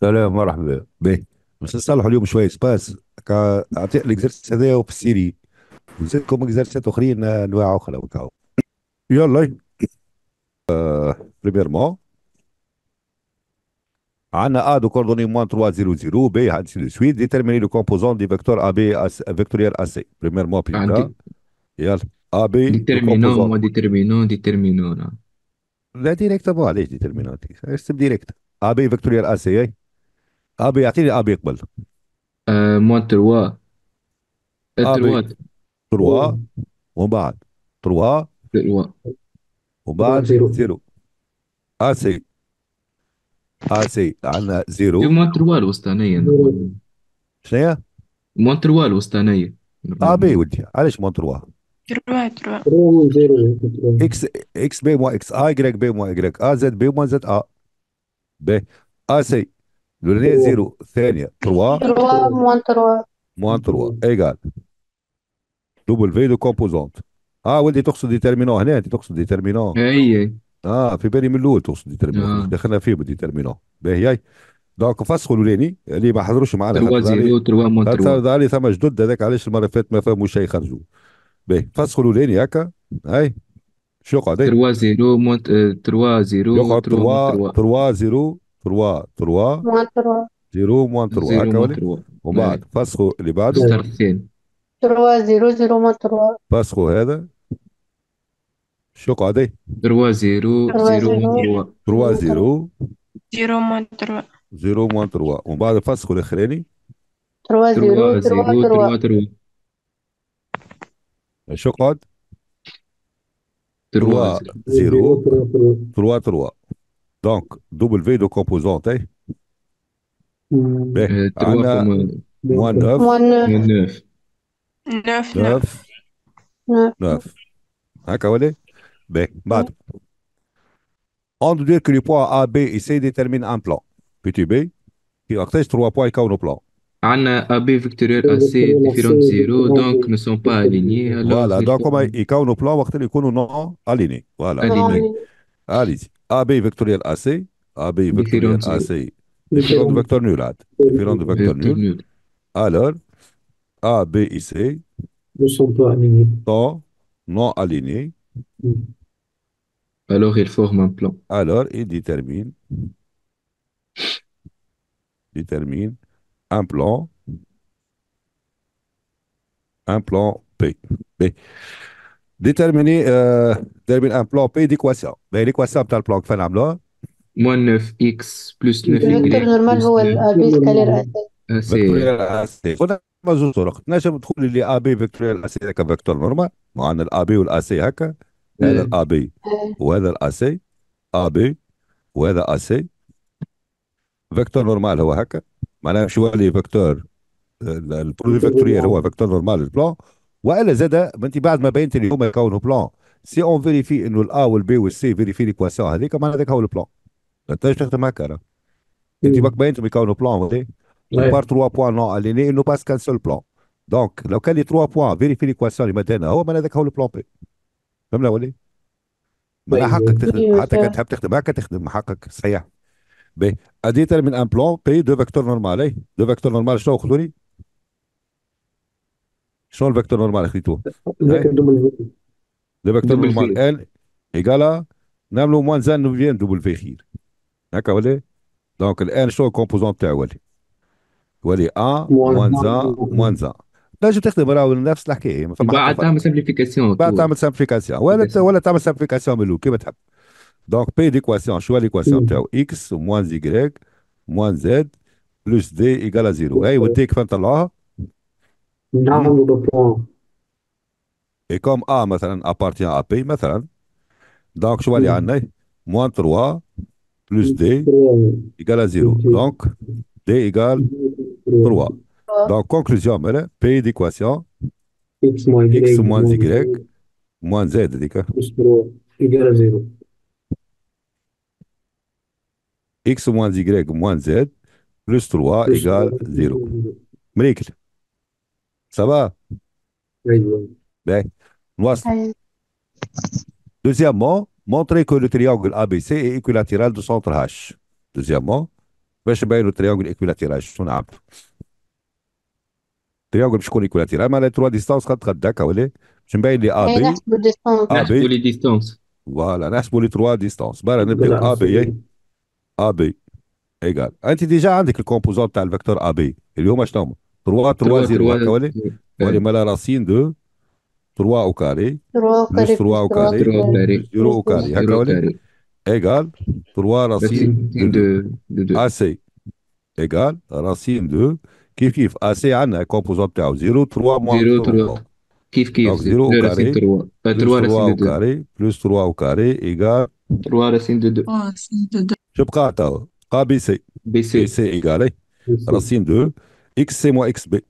سلام مرحبا باهي باش نصلحوا اليوم شويه سباس كا- اعطيك الاكزرسيس هذا وفي السيري ونزيدكم اكزرسيسات اخرين آه، انواع اخرى وكاو يلا مون آه، عندنا أ دو كوردوني موان 3, 0, 0, سي دو سويت suite. لو كومبوزون دي فيكتور ا بي اس فيكتوريال ا سي بريمير عندي là, يلا ا بي ديترمينون composant. ديترمينون لا ديريكت علاش عليش ديترميناتي. تبدا ديريكت. AB, فيكتوريال AC, ابي يعطيني ابي يقبل آه، مون تروا تروا تروا ومن بعد تروا تروا ومن بعد زيرو زيرو اسي اسي عندنا زيرو إيه، مون تروا الوسطانية شنو هي؟ مون تروا الوسطانية ابي ودي علاش مون تروا؟ اكس اكس بي مو اكس اي جريك بي مو جريك ا زد بي مو زد ا بي اسي لو زيرو ثانية تروا تروا موان تروا موان تروا ايغال دوبل في دو كومبوزونت اه ولدي تقصد ديترمينون هنا انت تقصد ديترمينون اي اه في بالي من الاول تقصد ديترمينون آه. دخلنا فيه بالديترمينون باهي اي دونك فسخوا الاولاني اللي ما حضروش معنا تروا زيرو تروا موان تروا ظهر ثم جدد هذاك علاش المره اللي فاتت ما فهموش شيء خرجوا باهي فسخوا الاولاني هكا اي شو آه، يقعد 3 0 3 0 3 3 0 3 3 زيرو 0 موان 3 هكا ولا ومن بعد نعم. فسخوا اللي بعده تروا زيرو زيرو 0 0 موان تروا فسخوا هذا شو ايه تروا 0 0 موان تروا 0 0 موان تروا 0 موان تروا ومن بعد فسخوا الاخراني 3 0 تروا تروا شو قعد 3 0 تروا تروا Donc, W de composante, hein? hmm. ben, euh, euh, moins 9. 9. 9. 9. 9. On doit dire que les points AB et C déterminent un plan. Petit B, qui trois points au plan. AB différent de donc ne sont pas alignés. Voilà, donc Voilà. Allez-y. AB vectoriel AC. AB vectoriel AC. Différent de vecteur nul. Différent de vecteur nul. Alors, A, B et C ne sont pas alignés. Non, non alignés. Mm. Alors, ils forment un plan. Alors, ils déterminent, déterminent un plan, un plan P. P. ديترميني ديتيرمين ان بلان بي ديكواسيون باين ليكواسيون تاع البلان كيفاش نعملوها موان 9 اكس بلس 9 يغري فيكتور نورمال هو الابي سكالير اسي قلنا زوج طرق تنجم تقول لي ابي فيكتور اسي هكا فيكتور نورمال معنا الابي والاسي هكا هذا الابي وهذا الاسي ابي وهذا اسي فيكتور نورمال هو هكا معناها شو لي فيكتور البروجي فيكتوريال هو فيكتور نورمال البلان والا زاد ما انت بعد ما بينت لي هما يكونوا بلان سي اون فيريفي انه الا والبي والسي فيريفي ليكواسيون هذيك معناها هذاك هو البلان إيه. ما تنجمش تخدم هكا انت باك بينت يكونوا بلان بار إيه. تروا بوان نو اليني انه باس كان سول بلان دونك لو كان لي تروا بوان فيريفي ليكواسيون اللي مدانا هو معناها هذاك هو البلان بي فهمنا ولا من طيب، حقك تخدم إيه، حتى كان تحب تخدم هكا تخدم حقك صحيح بي اديتر من ان بلان بي دو فيكتور نورمال دو فيكتور نورمال شنو خذوني شنو الفيكتور نورمال اخذتوه؟ إيه؟ ده فيكتور نورمال ان ايجالا نعملوا موان زان نوفيان دوبل في خير هكا ولا دونك الان شنو الكومبوزون بتاعو ولي ولي ا موان زان موان زان تنجم تخدم راهو نفس الحكايه بعد تعمل سامبليفيكاسيون بعد تعمل سامبليفيكاسيون ولا ولا تعمل سامبليفيكاسيون من كيما تحب دونك بي ديكواسيون شو ليكواسيون mm. تاعو اكس موان زيكغيك موان زد بلوس دي ايكال زيرو هاي وديك فهمت الله Et comme A appartient à P, donc je vais aller à moins 3 plus D à 0. Donc D égale 3. Donc conclusion, P d'équation X moins Y moins Z 0. X moins Y moins Z plus 3 égale à 0. M'rique. Ça va ben, Deuxièmement, montrer que le triangle ABC est équilatéral du centre H. Deuxièmement, je vais ben, le triangle équilatéral. Je suis un triangle je connais collatéral mais les trois distances quand tu as d'accord je mets les AB AB les distances voilà n'as pour les trois distances bah on AB hein. AB égal tu as déjà un des composantes du hein, vecteur AB et lui on va 3, 3, 0. racine de 3 au carré. plus 3 au carré. 0 au carré. égal, 3 racine de 2. AC. Égale racine de. Kif kif. AC a composante 0, 3 moins 3. 0 ah, au carré. 3 au carré. Plus 3 au carré égale. 3 racine de 2. Je BC. Racine hein? de. XC moins XB.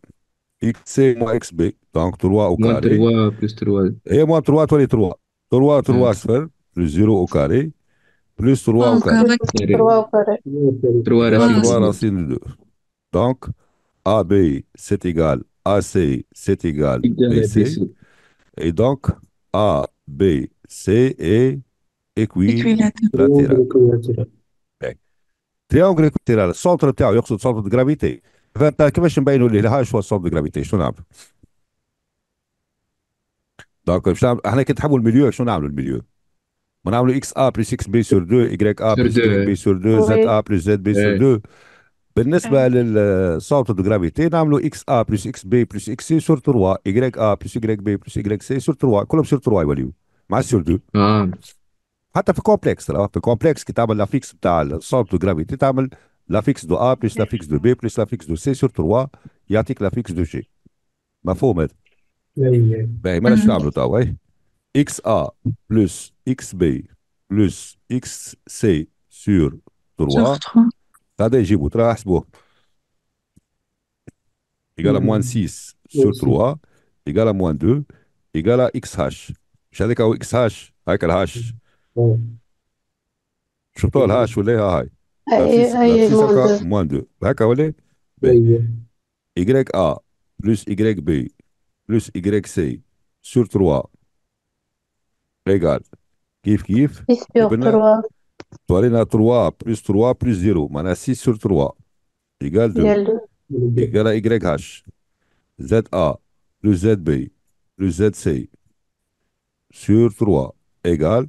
XC moins XB. Donc 3 au carré. 3. Et moins 3, toi les 3. 3, 3 plus 0 au carré, plus 3 au carré. 3 au carré. 3 racine, de 2. Donc, AB, c'est égal. AC, c'est égal. BC. Et donc, abc B, C est équilatéral. Triangle équilatéral, centre de gravité. فانت كيفاش نبينوا اللي هاي شو الصوب جرافيتي شو نعمل دونك مش نعمل احنا كي تحبوا المليو شو نعملوا المليو ما نعملوا اكس ا بلس اكس بي سور 2 يغريك ا بلس بي سور 2 زد ا بلس زد بي سور 2 بالنسبه أيوة. للصوت آه، دو جرافيتي نعملوا اكس ا بلس اكس بي بلس اكس سي سور 3 يغريك ا بلس يغريك بي بلس يغريك سي سور 3 كلهم سور 3 يوليو مع سور 2 آه. حتى في كومبلكس في كومبلكس كي تعمل لافيكس بتاع الصوت دو جرافيتي تعمل la fixe de A plus la fixe de B plus la fixe de C sur 3 il a la fixe de G مفهوم هذا؟ باهي مالاش نعملوا توا اكس XA plus XB plus XC sur 3 ça يجيبوا ترى احسبوه égal à moins 6 mhm. sur 3 égal à moins 2 égal à XH مش هذاك qu'à XH هاك الهاش شفتوا H, ولا هاي moins hein, Y A plus YB plus YC sur 3 égale. Kif, kif. sur 3. 3 plus 3 plus 0. Mana 6 sur 3 égale 2. Égale à YH. ZA plus ZB plus ZC sur 3 égale.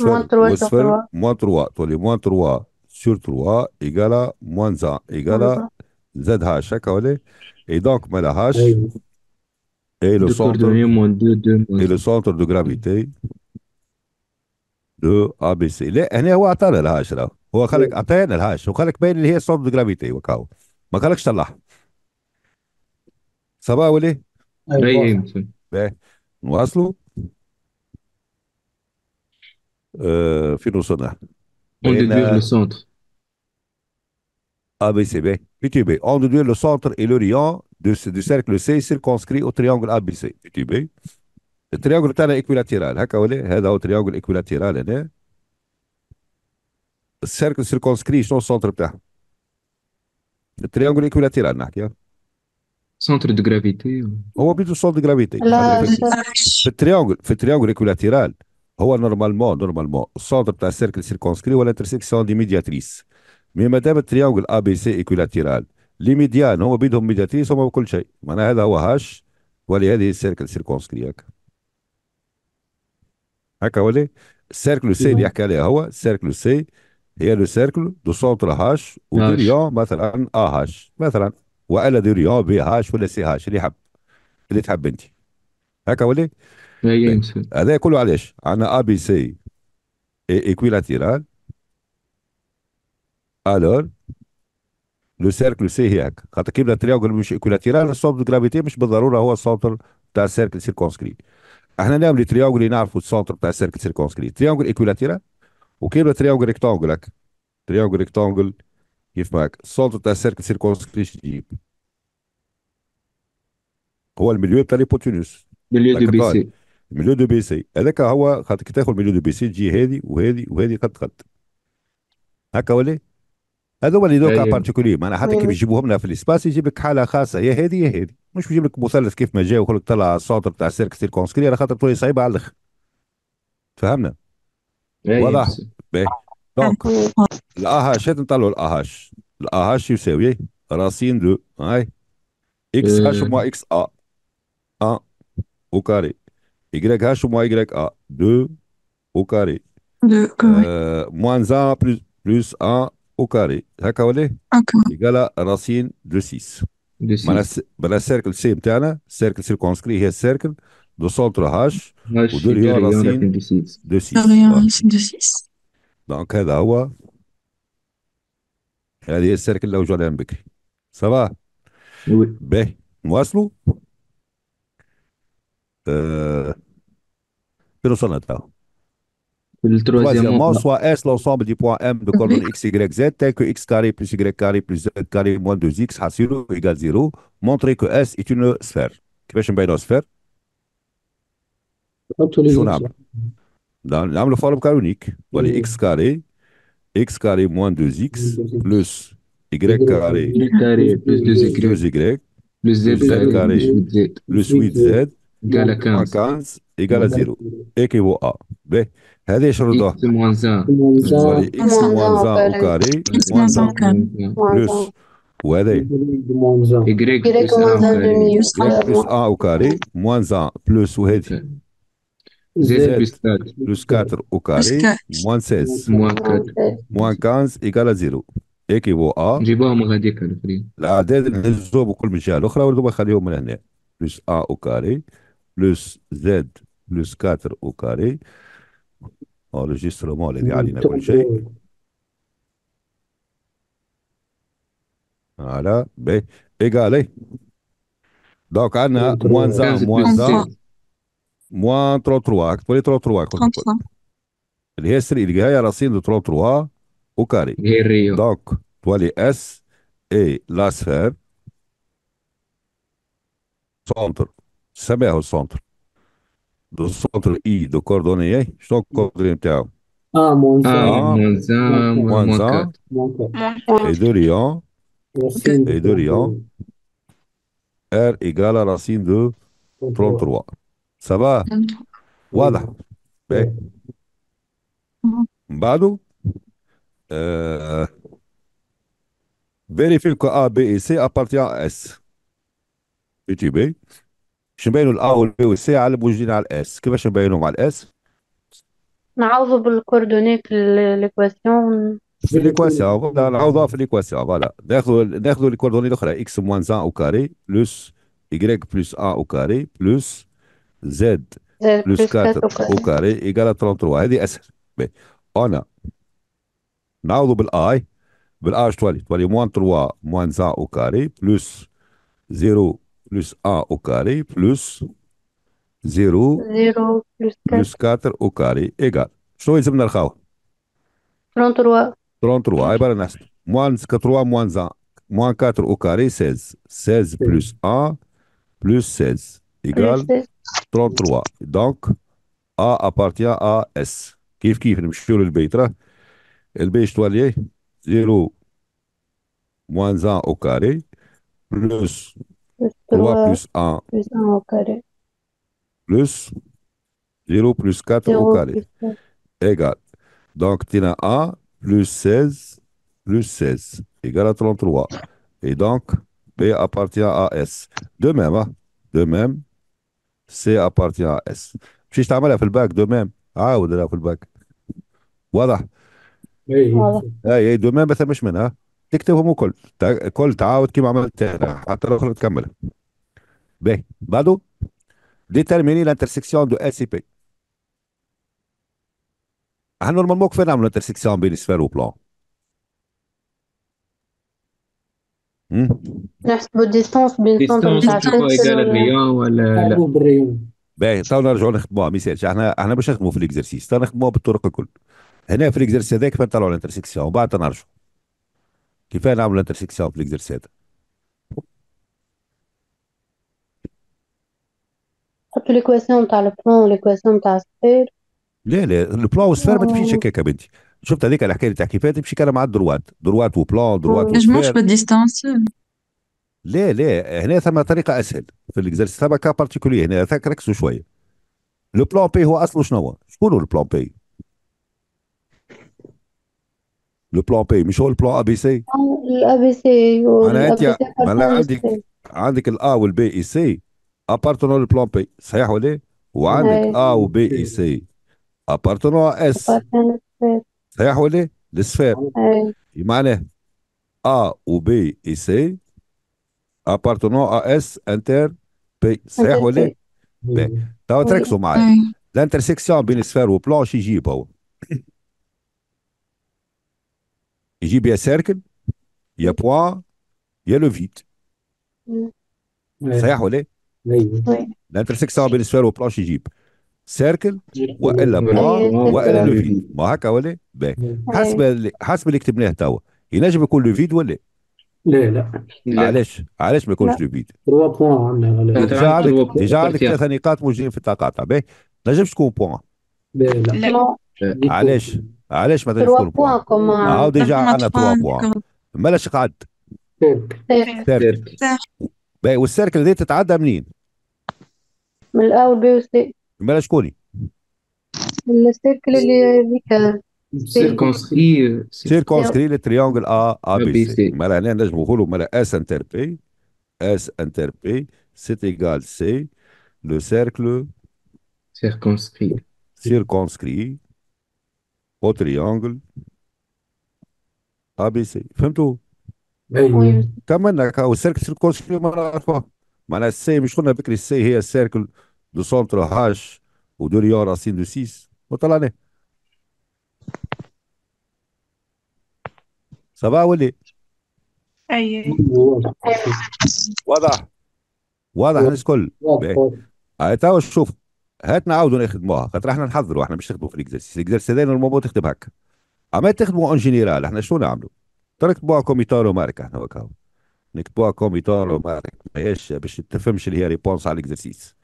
moins 3 sur 3 moins 3 تولي moins 3 sur 3 égale moins 1 égale ZH هكا ولا هاش إي لو سونتر إي لو سونتر دو جرافيتي دو أ بي سي لا هنا هو عطانا الهاش راه هو خلك أيوه. عطانا الهاش وخلك باين اللي هي سونتر دو جرافيتي وكاو ما قالكش طلعها صباح ولي؟ ايوه, أيوه. أيوه، نواصلوا Euh, On déduit le centre. ABCB. On déduit le centre et l'orient du, du cercle C circonscrit au triangle ABC. Le triangle est équilatéral. C'est hein, hein, le triangle équilatéral. Hein, le cercle circonscrit son centre. Le triangle équilatéral. Centre de gravité. On va plutôt centre de gravité. Le triangle Le triangle équilatéral. هو نورمالمون نورمالمون السونتر تاع السيركل سيركونسكري ولا انترسيكسيون دي ميدياتريس مي مادام التريانجل ا بي سي ايكولاتيرال لي ميديان هما بيدهم ميدياتريس هما كل شيء معناها هذا هو هاش ولهذه السيركل سيركونسكري هكا هكا ولي السيركل سي اللي يحكي عليها هو السيركل سي هي لو سيركل دو سونتر هاش ودو ريون مثلا ا هاش مثلا والا دو ريون بي هاش ولا سي هاش اللي يحب اللي تحب انت هكا ولي هذا كله علاش عندنا ا بي سي ايكويلاتيرال الور لو سيركل سي هيك خاطر كيبدا تريونجل مش ايكولاتيرال الصوب الجرافيتي مش بالضروره هو السونتر تاع السيركل سيركونسكري احنا نعمل تريونجل اللي نعرفوا السونتر تاع السيركل سيركونسكري تريونجل ايكولاتيرال وكيبدا تريانجل ريكتانجل هكا تريونجل ريكتونجل كيف معك السونتر تاع السيركل سيركونسكري شجيب هو المليو تاع ليبوتينوس مليو دو بي سي مليون دو بي سي هذاك هو خاطر كي تاخذ مليون دو بي سي تجي هذه وهذه وهذه قد قد هكا ولا هذا هو اللي دوكا أيوة. بارتيكولي معناها حتى كي أيوة. يجيبوهم لنا في الاسباس يجيب لك حاله خاصه يا هذه يا هذه مش يجيب لك مثلث كيف ما جاء ويقول لك طلع السونتر بتاع سيرك سيركونسكري على خاطر تولي صعيبه على الاخر فهمنا إيه، واضح دونك الاهاش هات نطلعوا الاهاش الاهاش يساوي راسين دو هاي اكس هاش موا اكس ا ا وكاري YH moins YA, 2 au carré. 2 au carré. Euh, moins 1 plus, 1 au carré. D'accord Égal à racine de 6. De 6. Dans Le cercle C, le cercle circonscrit est cercle de centre H, H ou de rayon racine, racine de 6. De 6. Ouais. De 6. Donc, هذه هي السيركل اللي وجدها بكري صباح؟ وي بيه مواصلو؟ euh, le troisièmement, soit S l'ensemble du point M de mhm. colonne XYZ tel que X carré plus Y carré plus Z carré moins 2X à 0 égale 0, montrer que S est une sphère. كيفاش نبينوا سفير؟ sphère Dans Dans la كانونيك يعني X carré X carré moins 2 x plus y carré plus 2 y plus z carré plus 8 z ايكالا 15 كانز 15 ايكالا 0 اي بو ا باهي هذه شردوه اكس موان زان فوالا اكس موان زان او كاري موان زان بلوس وهذا يكريك بلوس ا او كاري موان زان بلوس وهذه زيد بلوس 4 4 او كاري موان 16 موان 4 موان 15 ايكالا 0 بو ا نجيبوهم غادي كنفري الاعداد نهزوهم بكل من جهه الاخرى ونخليهم من هنا بلوس ا او كاري plus Z plus 4 au carré. Enregistrement, les gars, Voilà, B ben, égalé. Donc, Anna, moins 1, moins 1, moins 33. Quel est 33 33. la racine racine de 33 au carré. Donc, toi les S et la sphère, centre, met au centre du centre I, do coordonei, hein? hein, Ah, Monza. Monza, Monza. Et de Lyon. Et de Lyon. R égale à racine de 33. Ça va Voilà. B. euh, Vérifie que A, B et C appartient à S. Et tu B باش نبينوا الا والبي والسي على موجودين على الاس كيفاش نبينهم على الاس نعوضوا في ليكواسيون في ليكواسيون فوالا نعوضوها في ليكواسيون فوالا ناخذوا ناخذوا الكوردوني الاخرى اكس موان زان او كاري بلس y بلوس ا او كاري بلوس زد بلوس 4 او كاري égale 33 هذه اسهل انا نعوضوا بالاي بالاش تولي تولي موان 3 موان زان او كاري بلس 0 plus 1 au carré plus 0, 0 plus, 4. au carré égale. شنو يلزمنا 33 33 عبارة عن 3 1 4 au carré 16 16 plus 1 plus 16 égal. 33 Donc, A appartient à S كيف كيف نمشيو للبيت راه البيت شتولي 0 moins 1 au carré plus 3, plus 1. Plus 0 plus 4 au carré. Égale. Donc, tu as 1 plus 16 plus 16 égale à 33. Et donc, B appartient à S. De même, hein? de même, C appartient à S. à مش de في ah, de دو ميم عاود bac voilà hey hey de même, ben, ça me de hein, تكتبهم وكل كل تعاود كيما عملت انا حتى الاخر تكمل باهي بعده ديترميني لانترسيكسيون دو اس بي احنا نورمالمون كيفاش نعملوا انترسيكسيون بين سفير وبلان نحسبوا ديستونس بين سنتر ديستانس تاع تشوفها إيكال الرياض ولا لا تعبوا بالريوم باهي تو نرجعوا نخدموها مثال احنا احنا باش نخدموا في الاكزرسيس تو نخدموها بالطرق الكل هنا في الاكزرسيس هذاك فنطلعوا الانترسيكسيون وبعد نرجعوا كيفاه نعمل انترسيكسيون في ليكزرسيس هذا ليكواسيون تاع البلون ليكواسيون تاع السفير لا لا البلون والسفير ما آه. تمشيش هكاك يا بنتي شفت هذيك الحكايه تاع كيفاه تمشي كان مع الدروات دروات وبلون دروات ما نجموش بالديستانسيل لا لا هنا ثم طريقه اسهل في الاكزرسيس ثم كا بارتيكولي هنا ركزوا شويه لو بلان بي هو اصله شنو هو؟ شكون هو البلان بي؟ لو بلان بي مش هو البلان ا بي سي الاي بي سي انت عندك عندك الا والبي اي سي ابارتونون للبلان بي صحيح ولا إيه؟ وعندك ا وبي اي سي ابارتونون اس صحيح ولا إيه؟ للسفير معناه ا وبي اي سي ابارتونون ا اس انتر بي صحيح ولا تو تركزوا معايا الانترسيكسيون بين السفير وبلان شي يجيب هو يجيب يا سيركل يا بوا يا لوفيت صحيح ولا لا؟ ايوه الانترسكسيون بين السوار وبلاش يجيب سيركل والا بوا والا لوفيت ما هكا ولا باهي حسب حسب اللي كتبناه توا ينجم يكون لوفيت ولا لا لا علاش علاش ما يكونش لوفيت؟ 3 ديجا عندك ديجا عندك ثلاث نقاط موجودين في التقاطع باهي نجمش تكون بوان لا لا علاش؟ علاش ما تجيش تقول عاود ديجا عندنا توا بوان مالاش قعد سيركل باهي والسيركل دي تتعدى منين؟ من الاول بي وسي مالا شكوني؟ السيركل اللي هذيك سيركونسكري سيركونسكري للتريونجل ا ا بي سي مالا هنا نجم نقولوا مالا اس انتر بي اس انتر بي سيت ايكال سي لو سيركل سيركونسكري سيركونسكري او تريانجل ا بي سي فهمتوا ايوه, أيوة. كمان او سيركل كونسيو معناها معناها السي مش قلنا بكري السي هي السيركل دو سونتر هاش ودو ريون راسين دو سيس وطلعنا صباح ولي اي أيوة. أيوة. واضح واضح الناس الكل هاي تو شوف هات نعاودوا نخدموها خاطر احنا نحضروا احنا مش نخدموا في الاكزرسيس الاكزرسيس هذا نورمالمون تخدم هكا اما تخدموا اون جينيرال احنا شنو نعملوا؟ تركبوها كوميتارو مارك احنا وكاو نكتبوها كوميتارو مارك ماهيش باش تفهمش اللي هي ريبونس على الاكزرسيس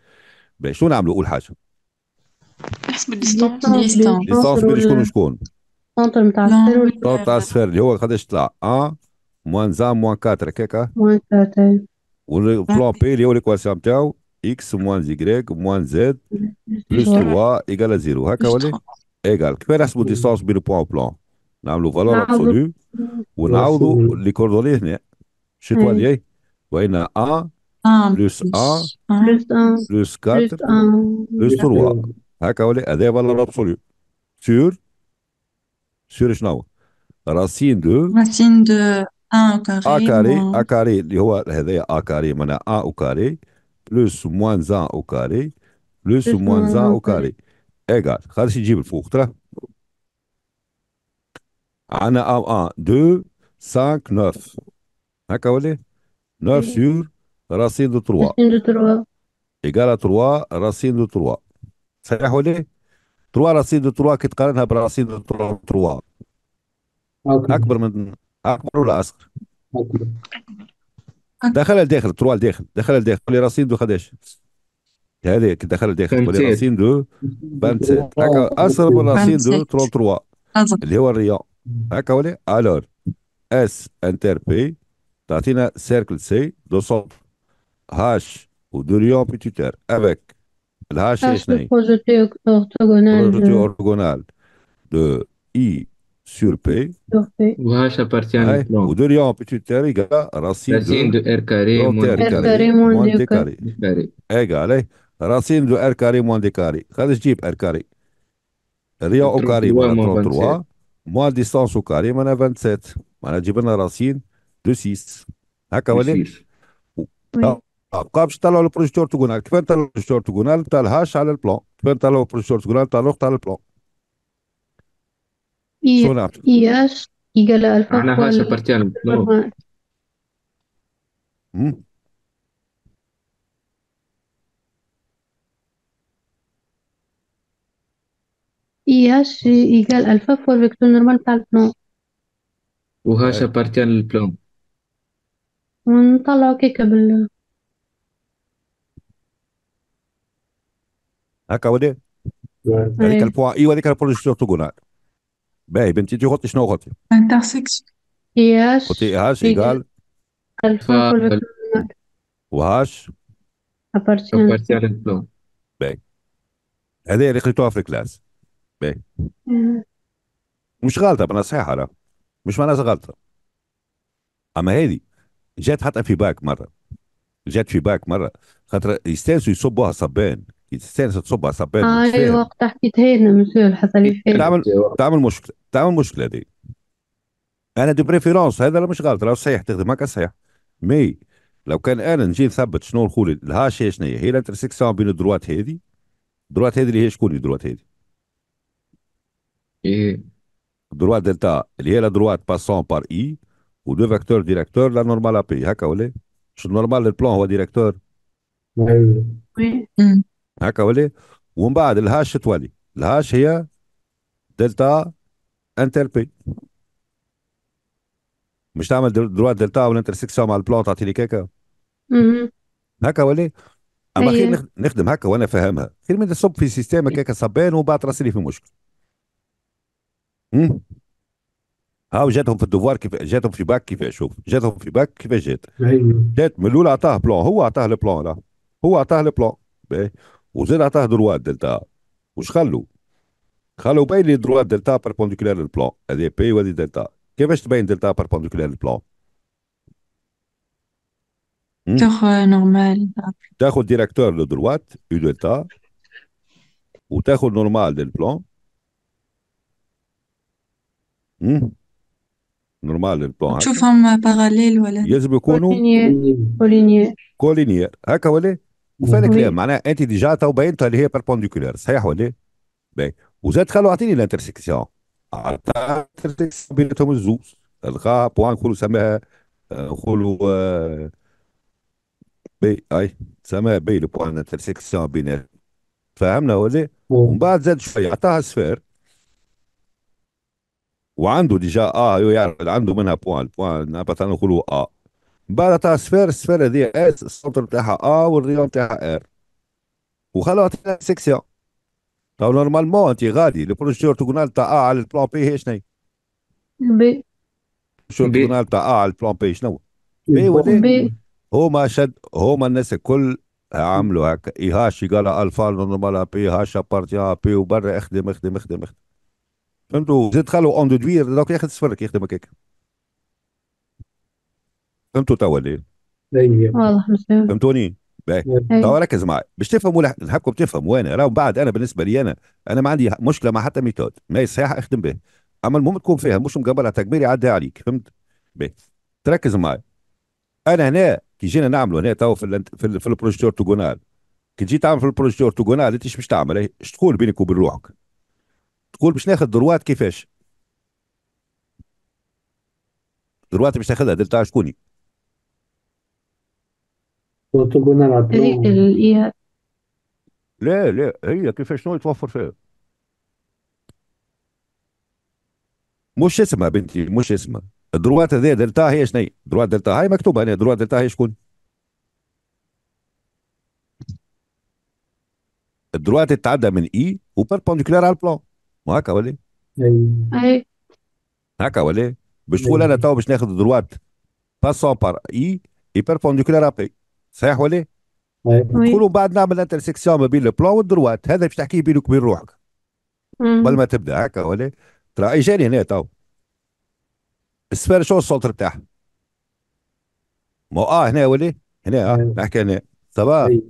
شنو نعملوا اول حاجه؟ نحسب ديستونس ديستونس بين شكون وشكون؟ سونتر نتاع السفير نتاع السفير اللي هو قداش طلع 1 موان زان موان 4 هكاكا موان 4 والبلان بي اللي هو ليكواسيون نتاعو x moins y moins z plus 3 égale à 0. Hakawale? Hein, Égal. Quelle est la distance entre le point au plan? Nous le valeur absolue. Nous avons les coordonnées. Je hein. suis toi, Nous avons 1 plus 1 plus 4 plus 3. Hakawale? Hein, elle est la valeur absolue. Sur? Sur Echnaou. Racine de? Racine de 1 au carré. A carré. A carré. A carré. A carré. A carré plus ou moins 1 au carré, plus ou moins 1 au carré, égal. Quand je dis le fou, tu 1, 2, 5, 9. 9 sur racine de 3. Racine de 3. Égal à 3, racine de 3. C'est vrai 3 racines de 3 qui te carrent par racine de 3. 3. أه. دخل لداخل تروا لداخل دخل لداخل قول لي راسين دو خداش هذاك دخل لداخل قول لي راسين دو 27 هكا اسرب من راسين دو تروى اللي هو الريا هكا ولي الور اس انتر بي تعطينا سيركل سي دو سونتر هاش ودو ريون بيتوتير افيك الهاش شنو هي؟ بروجيتي اورتوغونال دو اي sur P. Ou H appartient à plan. Ou de en petite r égale racine, racine de, de R carré moins R carré moins D carré. Égale hein. racine de R carré moins D carré. Quand je dis R carré, rien au carré, moins 33, moins distance au carré, moins 27. On a dit la racine de 6. هكا ولا؟ بقى باش تطلعوا البروجيكتور تكونال كيف نطلعوا البروجيكتور تكونال تاع الهاش على البلان كيف نطلعوا البروجيكتور تكونال تاع الاخت على البلان Iya, soon after. Yes, eagle alpha. معناها seperti al-muluk. Hmm. Yes, eagle alpha for vektor normal par no. وها seperti al-plum. ونطلعوا كيكة بال هكا ودي ذلك البوا ايوا ذلك البوا اللي تقولها باهي بنتي انت قلتي شنو قلتي؟ Yes. Rotte هاش egal. وهاش ابارتيان هذه اللي قريتوها في الكلاس باهي مش غلطه بنا صحيحه لا مش معناها غلطه اما هذه جات حتى في باك مره جات في باك مره خاطر يستانسوا يصبوها صبان تستانس تصبها سبان اه ايوا وقت حكيت هنا مسيو تعمل أيوة. تعمل مشكله تعمل مشكله دي انا دي بريفيرونس هذا مش غلط راه صحيح تخدم هكا صحيح مي لو كان انا نجي نثبت شنو نقول الهاش هي شنو هي الانترسيكسيون بين الدروات هذه الدروات هذه اللي هي شكون الدروات هذه؟ ايه دروات دلتا اللي هي لا دروات باسون بار اي ودو فاكتور ديريكتور لا نورمال ابي هكا ولا شو نورمال البلان هو ديريكتور ايوه هكا ولا ومن بعد الهاش تولي الهاش هي دلتا انتر بي مش تعمل دروات دلتا ولا انترسكسيون مع البلون كيكا اها هكا ولا اما أيه. خير أيوة. نخدم هكا وانا فاهمها خير من تصب في سيستم أيوة. كيكا صبان وبعد بعد راسلي في مشكل امم هاو جاتهم في الدوفوار كيف جاتهم في باك كيف شوف جاتهم في باك كيف جات أيوة. جات من الاول اعطاه بلون هو اعطاه البلون لا هو اعطاه البلون وزاد عطاه دروا دلتا وش خلوا خلوا باين لي دروا دلتا بيربونديكولار للبلان هذه بي وهذه دلتا كيفاش تبين دلتا بيربونديكولار للبلان تاخذ نورمال تاخذ ديريكتور لو دروات يو دلتا وتاخذ نورمال للبلان نورمال البلان تشوفهم باراليل ولا يلزم يكونوا كولينيير كولينيير هكا ولا وفين كلام معناها انت ديجا تو بينتها اللي هي بيربونديكولار صحيح ولا باهي وزاد خلوا اعطيني الانترسيكسيون الانترسيكسيون بيناتهم الزوز الغا بوان نقولوا سماها آه، نقولوا آه، بي اي سماها بي البوان انترسيكسيون بيناتهم فهمنا ولا ومن بعد زاد شويه عطاها سفير وعنده ديجا اه أيوه، يعرف عنده منها بوان بوان مثلا نقولوا اه تاع سفير السفير هذيا اس السنتر تاعها ا آه والريون تاعها ار آه. وخلوها تاع سيكسيون تو نورمالمون انت غادي لو البروجيكتور تقول تاع ا آه على البلان بي هي شنو بي شو تقول تاع ا على البلان بي شنو بي ولا بي هما شد هما الناس الكل عملوا هكا اي هاش قال الفا نورمال بي هاش ابارتيا بي وبرا اخدم اخدم اخدم اخدم فهمتوا زيد خلوا اون دو دوير دوك ياخذ صفر يخدم هكاك فهمتوا توا ولا والله فهمتوني؟ باهي توا ركز معي باش تفهموا نحبكم تفهموا انا راهو بعد انا بالنسبه لي انا انا ما عندي مشكله مع حتى ميثود ما هي صحيح اخدم به اما المهم تكون فيها مش مقابله تكبيري عدى عليك فهمت؟ باهي تركز معي انا هنا كي جينا نعملوا هنا تو في ال في, ال في البروجيكتور اورتوغونال كي تجي تعمل في البروجيكتور اورتوغونال انت باش تعمل إيه؟ ايش تقول بينك وبين روحك؟ تقول باش ناخذ دروات كيفاش؟ دروات باش تاخذها دلتا شكوني؟ وانتوا قلنا هذيك لا لا هي كيفاش شنو يتوفر فيها مش اسمها بنتي مش اسمها الدروات هذه دلتا هي شنو دروات دلتا هاي مكتوبه هنا دروات دلتا هي شكون الدروات تتعدى من اي e وبربونديكولار على البلان ما هكا ولا أيوة. اي هكا ولا باش تقول أيوة. انا تو باش ناخذ دروات باسون بار اي اي بيربونديكولار على بي صحيح ولا إيه. نقولوا بعد نعمل انترسيكسيون ما بين البلون والدروات هذا باش تحكيه بينك وبين روحك قبل ما تبدا هكا ولا ترى جاني هنا تو السفير شو السونتر بتاعها مو اه هنا ولا هنا اه إيه. نحكي هنا اي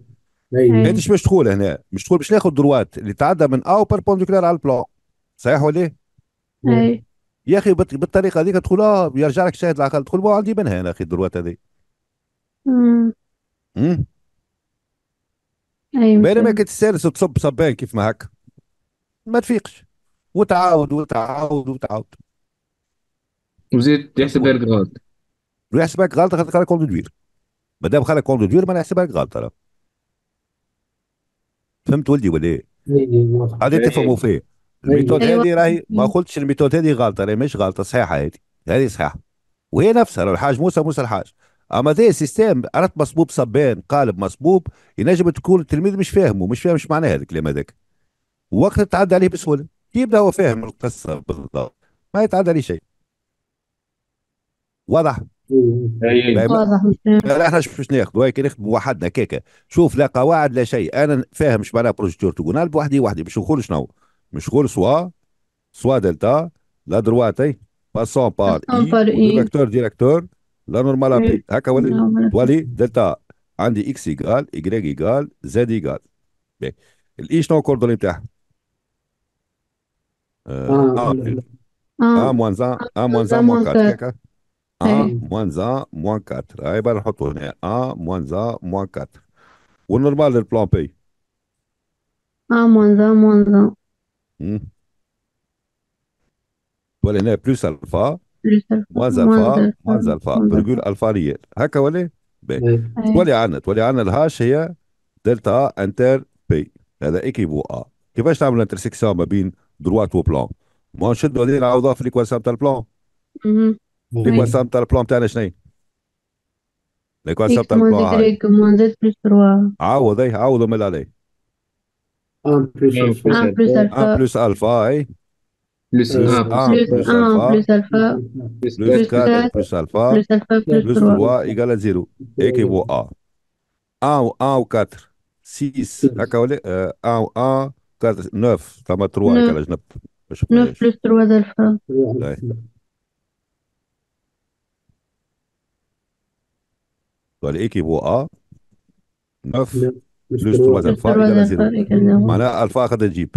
انت إيه. باش تقول هنا مش تقول باش ناخذ دروات اللي تعدى من او بيربونديكولار على البلون صحيح ولا اي يا اخي بالطريقه هذيك تقول اه يرجع لك شاهد العقل تقول ما عندي منها انا اخي الدروات هذه امم ايوه بينما فهمت كنت السادس تصب صبان كيف ما هكا ما تفيقش وتعاود وتعاود وتعاود وزيد يحسب بالك غلط ويحسب بالك غلطه خاطر خلق كوم دوير ما دام خلق كوم دوير ما نحسبك غلطه راه. فهمت ولدي ولا ايه؟ إيه، غادي تفهموا أيوة. فيه أيوة. الميثود ايوه هذه راهي ما أيوة. قلتش الميثود هذه غلطه راهي مش غلطه صحيحه هذه هذه صحيحه وهي نفسها الحاج موسى موسى الحاج اما ذا سيستم عرفت مصبوب صبان قالب مصبوب ينجم تكون التلميذ مش فاهمه مش فاهم ايش معنى هذا الكلام هذاك وقت تعدى عليه بسهوله يبدا هو فاهم القصه بالضبط ما يتعدى عليه شيء واضح واضح احنا باش ناخذ هيك نخدموا وحدنا هكاك شوف لا قواعد لا شيء انا فاهم ايش معناها بروجيكتور تيغونال بوحدي وحدي مش نقول شنو مش نقول سوا سوا دلتا لا دروات اي باسون بار اي فيكتور ديريكتور لا نورمال ابي إيه. هكا ولي نعم، ولي دلتا عندي اكس ايغال يجريك ايغال زد يقال الاي شنو الكوردوني بتاعها؟ آه، آه،, آه،, اه اه موان زان اه موان زان موان كات هكا إيه. اه موان زان موان كات هاي بقى نحطو هنا اه موان زان موان كات ونورمال للبلان بي اه موان زان موان زان تولي هنا بلوس الفا الفا الفاء الفا بنقول برجول ريال هكا ولا؟ إيه. تولي عنا تولي عنا الهاش هي دلتا انتر بي هذا ايكيبو ا كيفاش تعمل انترسيكسيون ما بين دروات وبلان؟ ما نشدوا هذه نعوضوها في ليكواسيون تاع البلان ليكواسيون تاع البلان تاعنا شنو ليكواسيون تاع البلان عوض عوضوا من عليه ان بلس الفا ان بلس الفا اي plus 1 plus 1 plus alpha plus 4 plus alpha plus 3 égale à 0 équivaut à 1 ou 1 ou 4 6 1 ou 1 4 9 زعما 3 égale à 9 9 plus 3 alpha voilà équivaut à 9 plus 3 alpha égale à 0 معناها الفا اخذ الجيب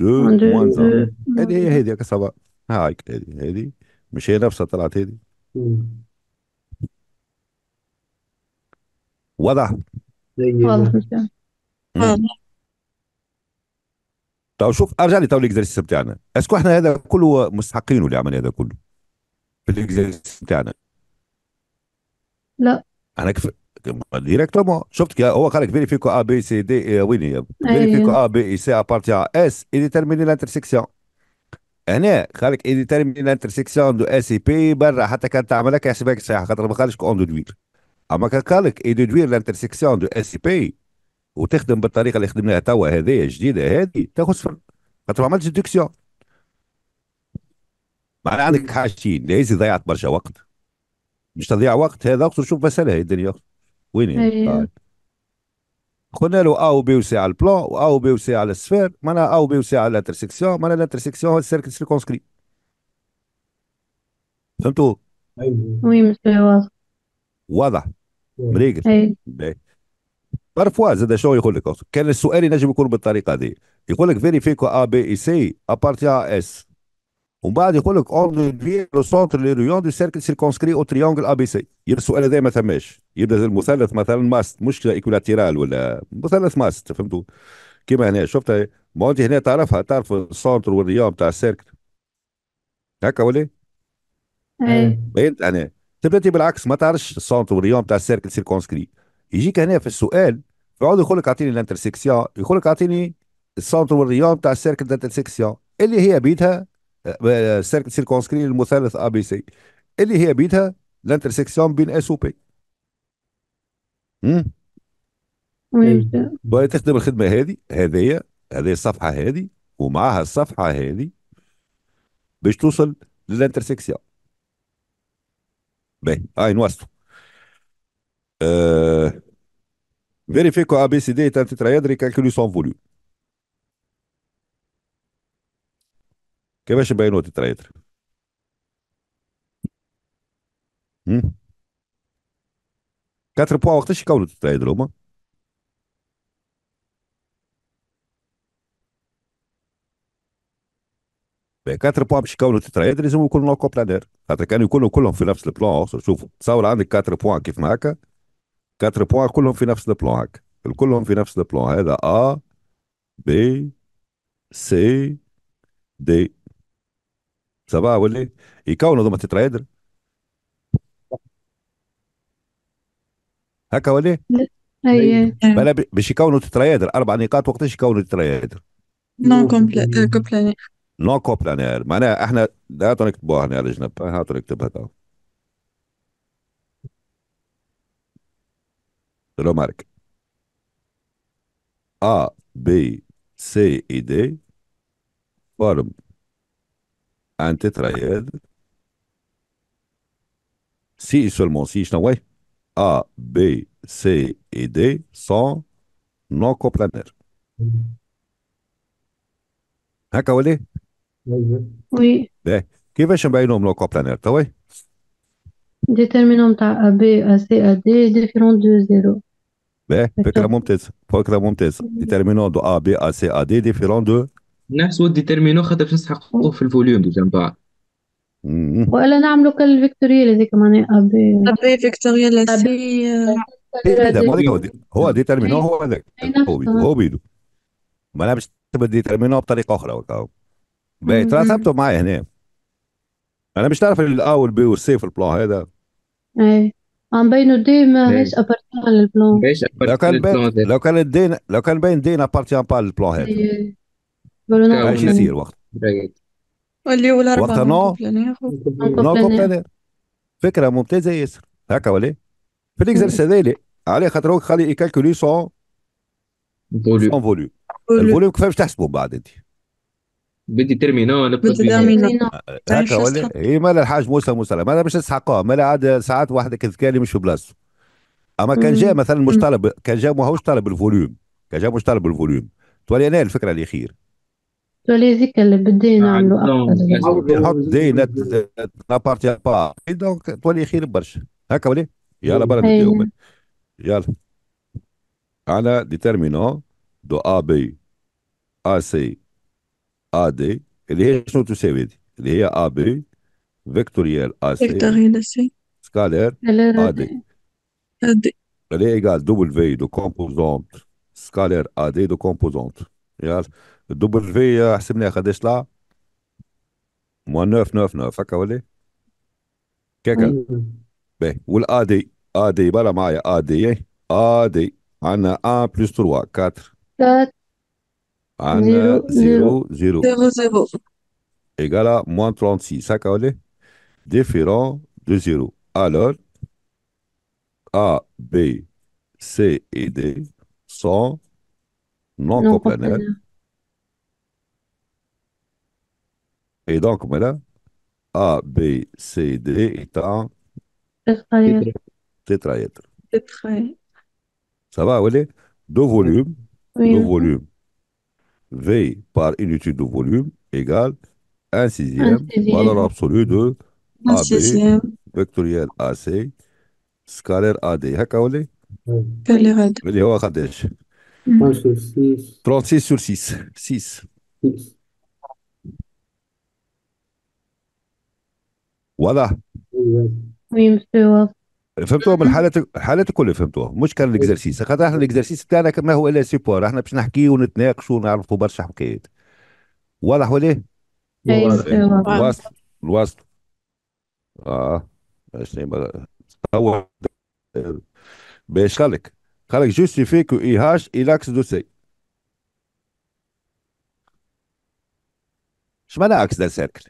جو 1 1 هذه هي نعم. هذه كسبة هاي هذه هذه مش هي نفسها طلعت هذه واضح واضح مم. طيب، شوف ارجع لي تو الاكزرسيس بتاعنا اسكو احنا هذا كله مستحقينه العمل هذا كله في الاكزرسيس بتاعنا لا انا كيف Directement. شفت هو قال لك فيريفيكو ا بي سي دي وين Winnie. Vérifier que euh, euh, A, B et C appartient à S et déterminer l'intersection. هنا خالك اي ديترميني لانترسيكسيون دو اس اي بي برا حتى كان تعملها كيحسبها صحيح خاطر ما قالش اون دوير اما كان لك اي دوير لانترسيكسيون دو اس اي بي وتخدم بالطريقه اللي خدمناها توا هذه جديده هذه تاخذ صفر خاطر ما عملتش ديكسيون معناها عندك حاجتين لا ضيعت برشا وقت مش تضيع وقت هذا اقصد شوف مساله الدنيا اخرى وين قلنا خدنا له و بي وسي على البلان و بي وسي على السفير معناها و بي وسي على الانترسيكسيون معناها الانترسيكسيون هو السيركل سيركونسكري فهمتوا؟ وي مسيو واضح واضح مريقل بارفوا زاد شنو يقول لك كان السؤال ينجم يكون بالطريقه هذه يقول لك فيريفيكو ا بي اي سي ابارتي ا اس ومن بعد يقول لك اون لو سونتر لي ريون دو سيركل سيركونسكري او تريونجل ا بي سي السؤال هذا ما ثماش يبدا المثلث مثلا ماست مش ايكولاتيرال ولا مثلث ماست فهمتوا كيما هنا شفتها ما انت هنا تعرفها تعرف السونتر والريون تاع السيركل هكا ولا؟ ايه بينت إيه. انا إيه. يعني تبدا بالعكس ما تعرفش السونتر والريون تاع السيركل سيركونسكري يجيك هنا في السؤال يقعد يقول لك اعطيني الانترسيكسيون يقول لك اعطيني السونتر والريون تاع السيركل سيكسيون اللي هي بيدها سيركونسكري المثلث ا بي سي اللي هي بيتها الانترسكسيون بين اس وبي امم باغي تخدم الخدمه هذه هذه هذه الصفحه هذه ومعها الصفحه هذه باش توصل للانترسكسيون باهي هاي نواصلوا آه فيريفي ا بي سي دي تانتي تيترايدر كالكولي سون فوليوم كده باش باين وتتريتر Hum? Catru po aukta și caulut tai drumă. كاتر بوا باش يكونوا تترايد لازم يكونوا لو كوبل انير خاطر كانوا يكونوا كلهم في نفس البلان شوفوا تصور عندك كاتر بوا كيف ما هكا كاتر بوا كلهم في نفس البلان هكا كلهم في نفس البلان هذا ا بي سي دي Ça va, Willy? يكونوا ضمن تترايدر هكا ولا إيه؟ اي بلا باش يكونوا تترايدر اربع نقاط وقتاش يكونوا تترايدر نون كومبلاني نون كوبلانير معناها احنا هاتوا نكتبوها هنا على جنب هاتوا نكتبها تو رومارك ا بي سي اي دي فورم un tétraïde, si seulement si, je t'envoie A, B, C et D sont non coplanaires. Hein, Kawale Oui. Ben, qui va changer non Déterminant A, B, A, C, A, D différent de 0. Ben, la montée, déterminant de A, B, A, C, A, D différent de نفس ودي ترمينو خاطر باش نسحقوه في الفوليوم ديجا من بعد ولا فيكتوريا اللي هذيك معناها ابي ابي فيكتوريال ابي إيه، إيه، هو دي ترمينو هو هذاك هو بيدو هو بيدو معناها باش تبدل ترمينو بطريقه اخرى باهي تراثبتوا معايا هنا انا مش تعرف الاا والبي والسي في البلان هذا ايه عم بينو دي ماهيش ابارتيان للبلان لو كان بين لو كان الدين لو كان بين دين ابارتيان با للبلان هذا يصير وقت واليوم وقتها نو نو كومبلانير فكره ممتازه ياسر هكا ولا إيه؟ في الاكزرس هذا عليه خاطر هو خلي يكالكولي سون فوليوم فوليوم الفوليوم كيفاش تحسبه بعد انت بدي ترمينو بدي ترمينو هكا ولا هي إيه؟ إيه، مالا الحاج موسى موسى مالا باش تسحقوها مالا عاد ساعات واحد اللي مش في بلاصته اما كان جاء مثلا مش طالب كان جاء ماهوش طالب الفوليوم كان جاء مش طالب الفوليوم تولي انا الفكره اللي خير لوليزيك اللي بدي نعملو اكثر نحط دي نابارتي با دونك تولي خير برشا هكا ولا يلا برا نبداو يلا على ديترمينون دو ا بي ا سي ا دي اللي هي شنو تساوي دي اللي هي ا بي فيكتوريال ا سي فيكتوريال سي سكالير ا دي ا دي اللي هي ايكال دبل في دو كومبوزونت سكالير ا دي دو كومبوزونت يلا دوبل في احسبني قداش طلع موان نوف نوف نوف هكا ولا كاكا باهي والادي ادي بلا معايا ادي ادي عندنا 1 بلس 3 4 4 عندنا 0 0 0 0 égale moins 36 هكا ولا ديفيرون دو زيرو الور ا بي سي اي دي صون نون كوبلانير Et donc, voilà, A, B, C, D étant tétraèdre. Tétraèdre. Ça va, voyez Deux volumes. Oui, deux volumes. V par unité de volume égale 1 sixième, un sixième. valeur absolue de AB, sixième. vectoriel AC, scalaire AD. هكا hein, scalaire AD. 36 mm. sur 6. 6. 6. واضح أيوة. فهمتوها من حالات الحالات الكل فهمتوها مش كان الاكزرسيس خاطر احنا الاكزرسيس تاعنا ما هو الا سيبور احنا باش نحكي ونتناقش ونعرفوا برشا حكايات واضح ولا أيوة. الوسط الوسط اه تصور باش خلك خلك جوستي فيك اي هاش اي لاكس دو سي معنى اكس ذا سيركل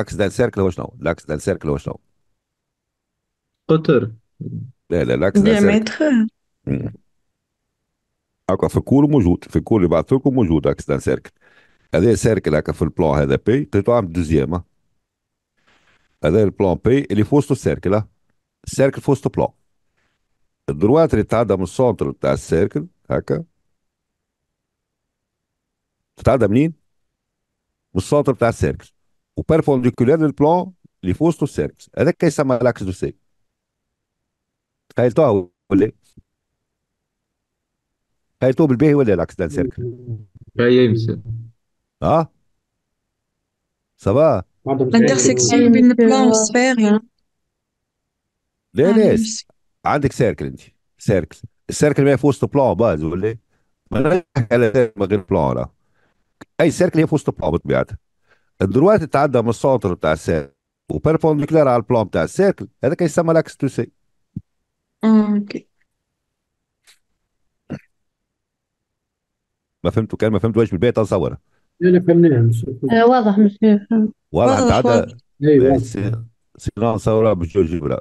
عكس سيركل هو شنو لاكس سيركل هو شنو قطر لا لا لاكس ده السيركل هكا في الكور موجود في الكور اللي بعثت لكم موجود عكس سيركل هذا سيركل هكا في البلان هذا بي تعطيه عام دوزيام هذا البلان بي اللي في وسط السيركل السيركل في وسط البلان الدروات اللي تعدى من السونتر بتاع السيركل هكا تتعدى منين؟ من السونتر بتاع السيركل وبيربونديكولار للبلان اللي في وسط السيركس هذاك كيسمى لاكس دو سي تخيلتوها ولا تخيلتوه بالباهي ولا لاكس دان السيركل اي يمسي اه صبا انترسيكسيون بين البلان والسفير لا لا عندك سيركل انت سيركل السيركل ما في وسط بلان باز ولا ما نحكي على من غير بلان راه اي سيركل هي في وسط بلان بطبيعتها دلوقتي تعدى من السونتر بتاع السيركل وبيربونديكولار على البلان بتاع السيركل هذا كيسمى لاكس تو سي اوكي ما فهمتوا كان ما واش بالبيت اتصور انا فهمناها آه، واضح مش فاهم واضح تعدى إيه، سينون اي بجوج جبرا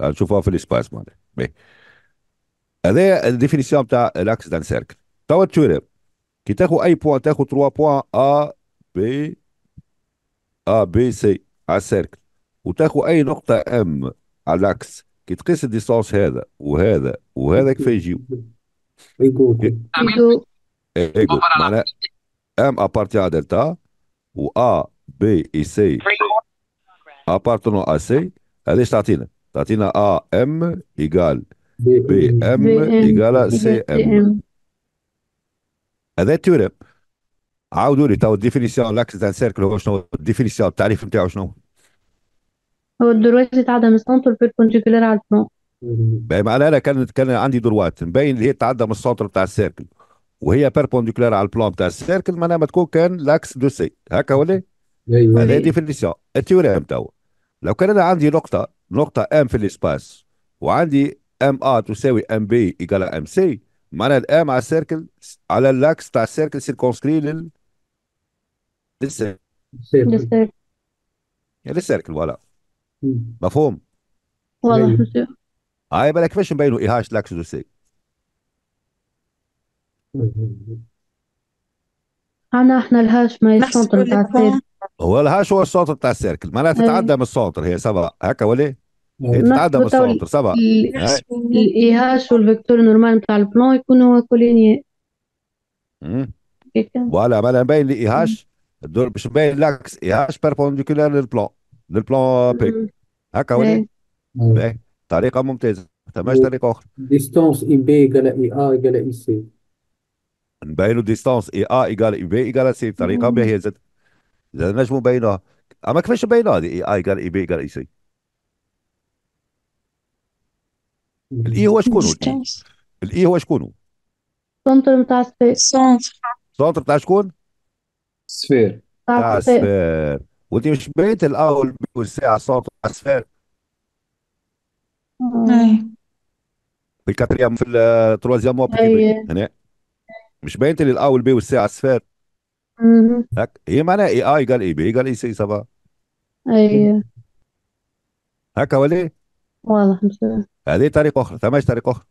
نشوفوها في الاسباس معناها هذا هذايا الديفينيسيون تاع لاكس دان سيركل توا تشوري كي تاخذ اي بوان تاخذ 3 بوان ا بي A, B, C على السيركل وتاخذ أي نقطة أم على العكس كي تقيس الديستانس هذا وهذا وهذا كيف يجيو ايكو معناها ام ابارتي على دلتا و ا بي اي سي ابارتونو ا سي علاش تعطينا تعطينا ا ام ايكال بي ام ايكال سي ام هذا التورم عاودوا لي تو الديفينيسيون لاكس تاع السيركل هو شنو الديفينيسيون التعريف نتاعو شنو هو الدروات اللي تعدى من السونتر بيربونديكولار على البلون معناها انا كان كان عندي دروات مبين اللي هي تعدى من السونتر تاع السيركل وهي بيربونديكولار على البلان تاع السيركل معناها ما تكون كان لاكس دو سي هكا ولا ايوه هذا ديفينيسيون التيوريم تو لو كان انا عندي نقطه نقطه ام في الاسباس وعندي ام ا تساوي ام بي ايكال ام سي معناها الام على السيركل على اللاكس تاع السيركل سيركونسكري لل لسه لسه لسه يعني يركب الولاء مفهوم والله مسيو أيوه. هاي بالك فيش اي إيهاش لاكس شو سي أنا إحنا الهاش ما السنتر بتاع السيركل هو الهاش هو الصوت بتاع السيركل معناها أيوه. تتعدى من السنتر هي سبعة هكا أيوه. ولا هي تتعدى من السنتر سبعة الإيهاش والفيكتور نورمال بتاع البلون يكونوا كولينيا ولا معناها مبين لي إيهاش باش تبين لاكس اي اش بيربونديكولار للبلان للبلان بي هكا ولا إيه. طريقه ممتازه ما طريقه اخرى ديستونس اي بي ايكال اي ا ايكال اي سي نبينوا ديستونس اي ا ايكال اي بي ايكال سي طريقة باهيه زاد زاد نجمو نبينوها اما كيفاش نبينوها هذه اي ا ايكال اي بي ايكال اي سي الاي هو شكون الاي هو شكون سونتر نتاع سونتر سونتر نتاع شكون؟ صفير تاع آه، صفير ودي مش بيت الاول والساعة صوت تاع صفير أي. في في التروازيام موا بكيبري هنا يعني مش بينت لي الاول والبي والساعة صفير مم. هك هي معناها اي اي قال اي بي قال اي سي سبا ايه هكا ولا واضح هذه طريقة أخرى ثماش طريقة أخرى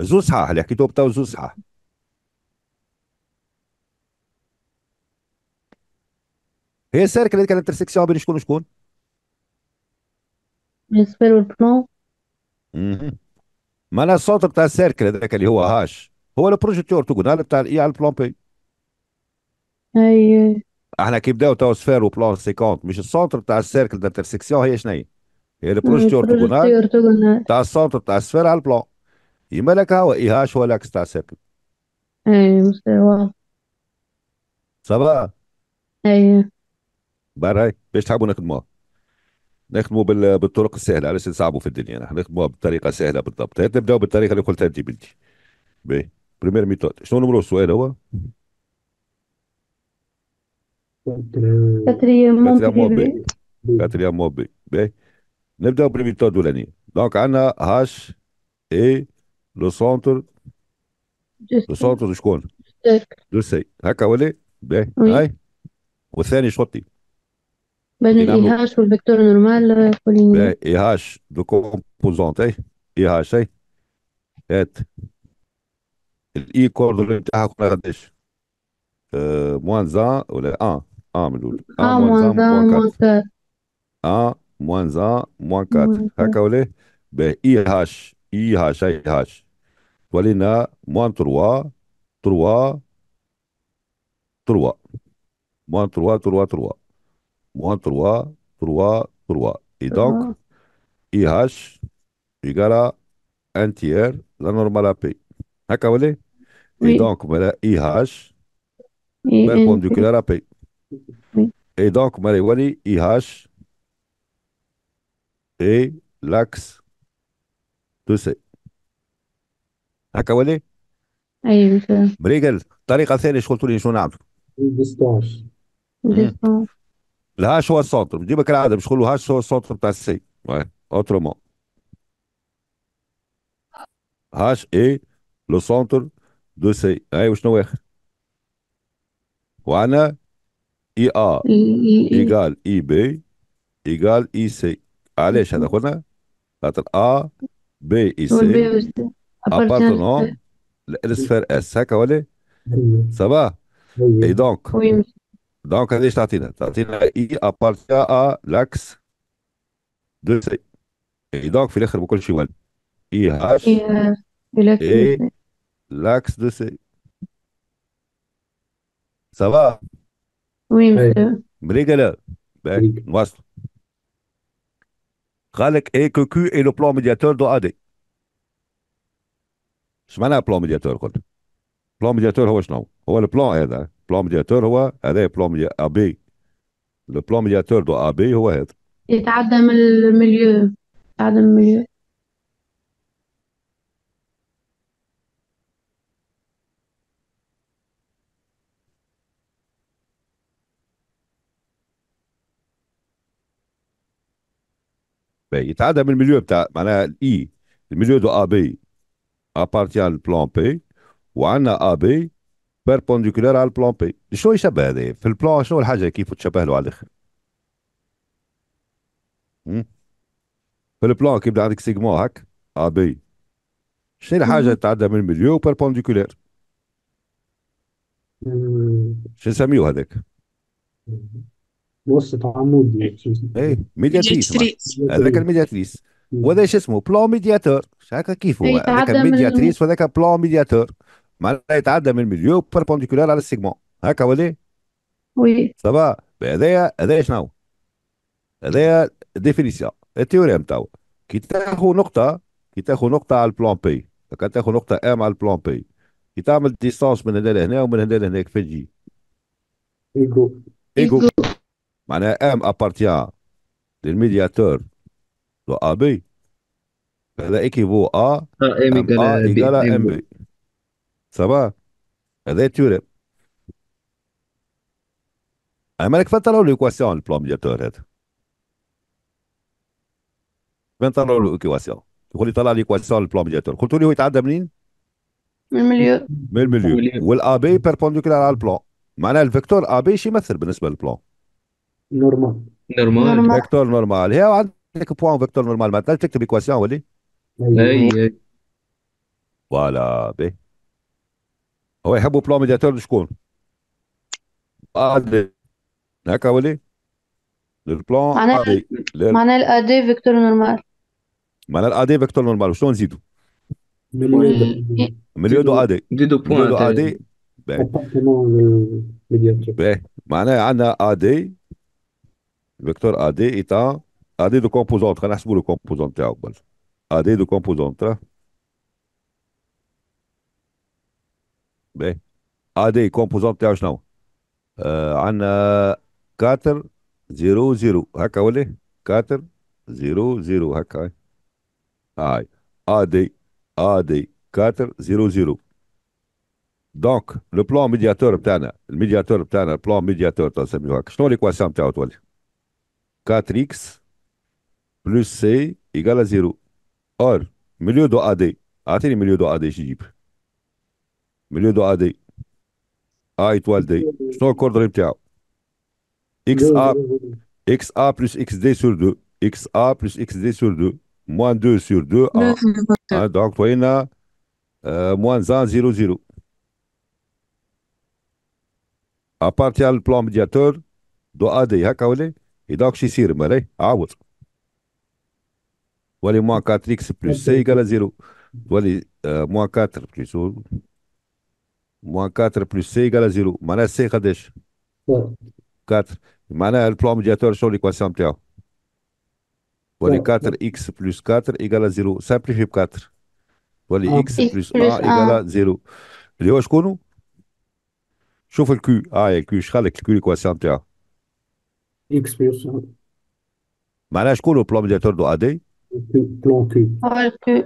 زوز صحاح اللي حكيته بتو زوز صحاح هي السيركل اللي كانت انترسكسيون بين شكون وشكون بالنسبة للبلون ما انا السونتر بتاع السيركل هذاك اللي هو هاش هو البروجيكتور تقول بتاع الاي على البلان بي أي أيوة. احنا كي بداو تو سفير وبلون سيكونت مش السونتر بتاع السيركل الانترسكسيون هي شنو هي هي البروجيكتور تقول بروجيكتور بتاع السونتر بتاع السفير على البلان يما لك هو اي هاش هو الاكس تاع السيركل أي أيوة، مستوى صباح أي أيوة. بقى هاي ليش تحبوا نخدموها نخدموا بال... بالطرق السهله علاش نصعبوا في الدنيا نحن نخدموها بطريقه سهله بالضبط نبداو بالطريقه اللي قلتها انت بنتي باهي بريمير ميثود شنو نمرو السؤال هو مو بي مو بي باهي نبداو بالميثود الاولاني دونك عندنا هاش اي لو سونتر لو سونتر شكون دو سي هكا ولا باهي هاي والثاني شوطي Ben, le vecteur normal IH, euh, ben, le composant IH est, le I coordonnée de la euh, moins 1, ou le 1, 1, 1, 1, 1, 1, moins 1, moins 4. 1, moins 1, moins 4. 1, 1, IH, h hein? moins 3, 3, 3. Moins 3, 3, 3. moins 3, 3, 3. Et donc, IH égale à 1 tiers la normale à P. D'accord, vous voyez Et donc, voilà IH perpendiculaire à P. Et donc, Marie Wali, IH et l'axe de C. هكا ولي؟ ايوه مريقل الطريقه الثانيه شغل تولي شنو نعملو؟ ديستونس ديستونس الهاش هو السنتر ديما كالعاده مش كله هاش هو السنتر بتاع السي اوترومون هاش اي لو سنتر دو سي اي وشنو اخر وعنا اي ا ايغال اي بي ايغال اي سي علاش هذا قلنا خاطر ا بي اي سي ابارتونون لاسفير اس هكا ولا أيوه. صباح أيوه. اي دونك وي دونك هذه تعطينا؟ تعطينا اي ابارتيا ا لاكس دو سي اي دونك في الاخر بكل شيء وين اي هاش اي لاكس دو سي سافا وي مسيو مريقلة باهي نواصل قال لك اي كو كو اي لو بلان ميدياتور دو ادي اش معناها بلان ميدياتور قلت؟ بلان ميدياتور هو شنو هو البلان هذا بلان ميدياتور هو هذا بلان ميديا بي لو بلان ميدياتور دو ا بي هو هذا يتعدى من المليو يتعدى من المليو يتعدى من المليو بتاع معناها الاي e. المليو دو ا بي ابارتيان البلان بي وعندنا ا بي بيربونديكولار على البلان بي شنو يشبه هذا في البلان شنو الحاجه كيف تشبه له على الاخر في البلان كيف عندك سيجما هاك ا بي شنو الحاجه تعدى من المليو بيربونديكولار شنو نسميو هذاك وسط عمود ايه ميدياتريس هذاك الميدياتريس وهذا شو اسمه بلان ميدياتور هكا كيف هو إيه، هذاك الميدياتريس وهذاك بلان ميدياتور ما يتعدى من المليو بيربونديكولار على السيجمون هكا ولا وي صبا هذايا هذايا شنو هذايا ديفينيسيون التيوريم تاو كي تاخذ نقطه كي تاخذ نقطه على البلان بي كان تاخذ نقطه ام على البلان بي كي تعمل ديستانس من هنا لهنا ومن هنا لهناك كيف تجي ايكو ايكو معناها ام ابارتيان للميدياتور دو ا بي هذا ايكيفو ا ام ا ايكالا ام بي صباح هذا تيوريم أما لك فين طلعوا الإيكواسيون البلوم ديكتور هذا فين طلعوا الإيكواسيون تقول لي طلع الإيكواسيون البلوم ديكتور قلت لي هو يتعدى منين من المليو من المليو والأبي بيربوندوكيلار على البلوم معناها الفيكتور أبي شي يمثل بالنسبة للبلوم نورمال نورمال فيكتور نورمال هي عندك بوان فيكتور نورمال معناتها تكتب ايكواسيون ولي اي اي فوالا بي هو يحبوا بلون ميدياتور شكون؟ ادي هكا ولي البلان معناها ادي معناها الادي فيكتور نورمال معناها الادي فيكتور نورمال شلون نزيدو؟ مليون دو ادي نزيدو بوان دو ادي باهي معناها عندنا ادي فيكتور ادي ايتا ادي دو كومبوزونت خلينا نحسبوا لو كومبوزونت تاعو قبل ادي دو كومبوزونت باهي عادي كومبوزون تاعو شنو آه عندنا كاتر زيرو زيرو هكا ولا كاتر زيرو زيرو هكا هاي آه. عادي عادي كاتر زيرو زيرو دونك لو بلان ميدياتور بتاعنا الميدياتور بتاعنا البلان ميدياتور تسميه هكا شنو ليكواسيون تاعو تولي 4 اكس بلس سي ايكال زيرو اور مليو دو ادي اعطيني مليو دو ادي شو milieu de AD. A étoile D. Je suis encore dans le PTA. XA plus XD sur 2. XA plus XD sur 2. Moins 2 sur 2. Hein, donc, vous voyez, il euh, moins 1, 0, 0. À partir du plan médiateur, do AD. Hein, Et donc, si je suis remarré, A Vous voyez, moins 4x plus c égale à 0. Vous voyez, euh, moins 4 plus 0. Moins 4 plus C égale à 0. Maintenant, c'est quoi 4. Maintenant, le plan médiateur sur l'équation T1. 4X plus 4 égale à 0. Simplifie pour 4. Voilà, ah. X plus 1 égale à 0. Léos, comment Chauve le cul. Ah, il y a et Q, Je vais que le l'équation t X plus 1. Maintenant, comment le plan médiateur de AD plan cul. Ah, le